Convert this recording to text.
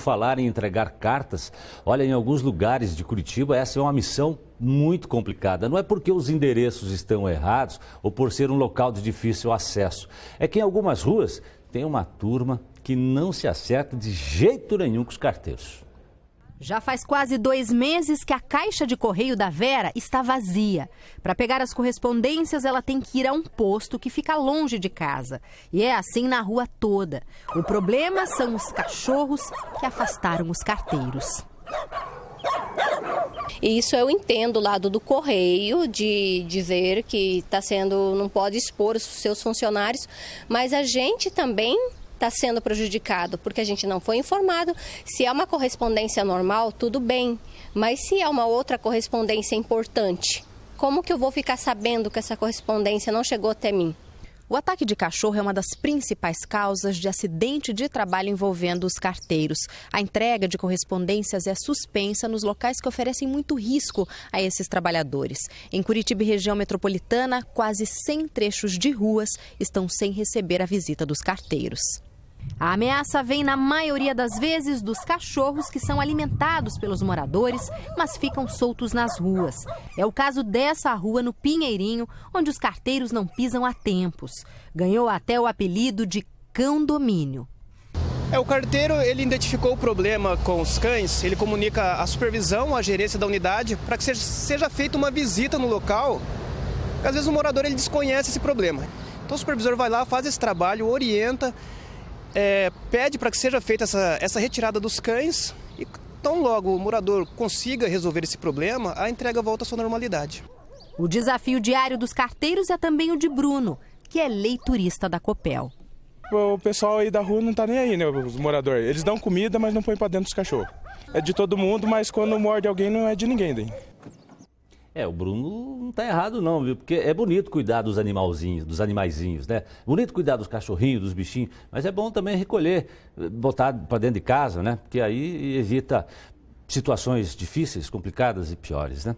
falar em entregar cartas, olha, em alguns lugares de Curitiba, essa é uma missão muito complicada. Não é porque os endereços estão errados ou por ser um local de difícil acesso. É que em algumas ruas tem uma turma que não se acerta de jeito nenhum com os carteiros. Já faz quase dois meses que a caixa de correio da Vera está vazia. Para pegar as correspondências, ela tem que ir a um posto que fica longe de casa. E é assim na rua toda. O problema são os cachorros que afastaram os carteiros. Isso eu entendo o lado do correio, de dizer que está sendo, não pode expor os seus funcionários, mas a gente também está sendo prejudicado? Porque a gente não foi informado. Se é uma correspondência normal, tudo bem. Mas se é uma outra correspondência importante, como que eu vou ficar sabendo que essa correspondência não chegou até mim? O ataque de cachorro é uma das principais causas de acidente de trabalho envolvendo os carteiros. A entrega de correspondências é suspensa nos locais que oferecem muito risco a esses trabalhadores. Em Curitiba e região metropolitana, quase 100 trechos de ruas estão sem receber a visita dos carteiros. A ameaça vem, na maioria das vezes, dos cachorros que são alimentados pelos moradores, mas ficam soltos nas ruas. É o caso dessa rua no Pinheirinho, onde os carteiros não pisam há tempos. Ganhou até o apelido de condomínio. É, o carteiro ele identificou o problema com os cães, ele comunica a supervisão, a gerência da unidade, para que seja, seja feita uma visita no local. Às vezes o morador ele desconhece esse problema. Então o supervisor vai lá, faz esse trabalho, orienta, é, pede para que seja feita essa, essa retirada dos cães e tão logo o morador consiga resolver esse problema, a entrega volta à sua normalidade. O desafio diário dos carteiros é também o de Bruno, que é leiturista da Copel. O pessoal aí da rua não tá nem aí, né, os moradores. Eles dão comida, mas não põem para dentro os cachorros. É de todo mundo, mas quando morde alguém não é de ninguém, é, o Bruno não está errado não, viu? Porque é bonito cuidar dos animalzinhos, dos animaizinhos, né? Bonito cuidar dos cachorrinhos, dos bichinhos, mas é bom também recolher, botar para dentro de casa, né? Porque aí evita situações difíceis, complicadas e piores, né?